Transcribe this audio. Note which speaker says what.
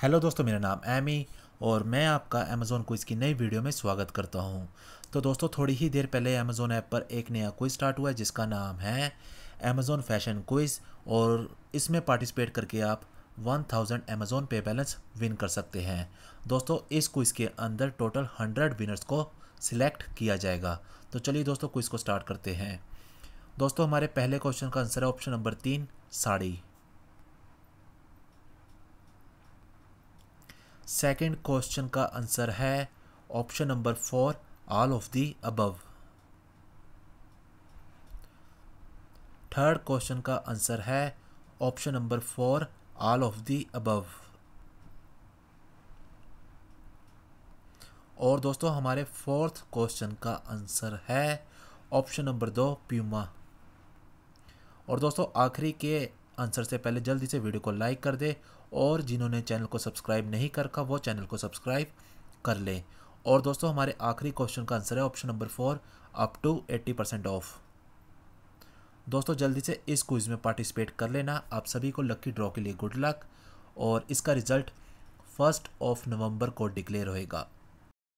Speaker 1: hello दोस्तों मेरा नाम एमी और मैं आपका अमेज़ोन क्विज़ की नई वीडियो में स्वागत करता हूं तो दोस्तों थोड़ी ही देर पहले अमेज़ोन ऐप पर एक नया क्विज़ स्टार्ट हुआ है जिसका नाम है अमेज़ोन फैशन क्विज़ और इसमें पार्टिसिपेट करके आप 1000 thousand Amazon pay balance win कर सकते हैं दोस्तों इस क्विज़ के अंदर टोटल हंड्रेड विनर्स को सिलेक्ट किया जाएगा तो चलिए दोस्तों क्विज़ को स्टार्ट करते हैं दोस्तों हमारे पहले क्वेश्चन का आंसर है ऑप्शन नंबर तीन साड़ी सेकेंड क्वेश्चन का आंसर है option number four all of the above third question का आंसर है option number four all of the above और दोस्तों हमारे फोर्थ क्वेश्चन का आंसर है ऑप्शन नंबर दो प्यूमा और दोस्तों आखिरी के आंसर से पहले जल्दी से वीडियो को लाइक कर दे और जिन्होंने चैनल को सब्सक्राइब नहीं कर रखा वो चैनल को सब्सक्राइब कर लें और दोस्तों हमारे आखिरी क्वेश्चन का आंसर है option number four up to eighty percent off दोस्तों जल्दी से इस क्विज़ में पार्टिसिपेट कर लेना आप सभी को लक्की ड्रॉ के लिए गुड लक और इसका रिज़ल्ट फर्स्ट ऑफ नवंबर को डिक्लेयर होएगा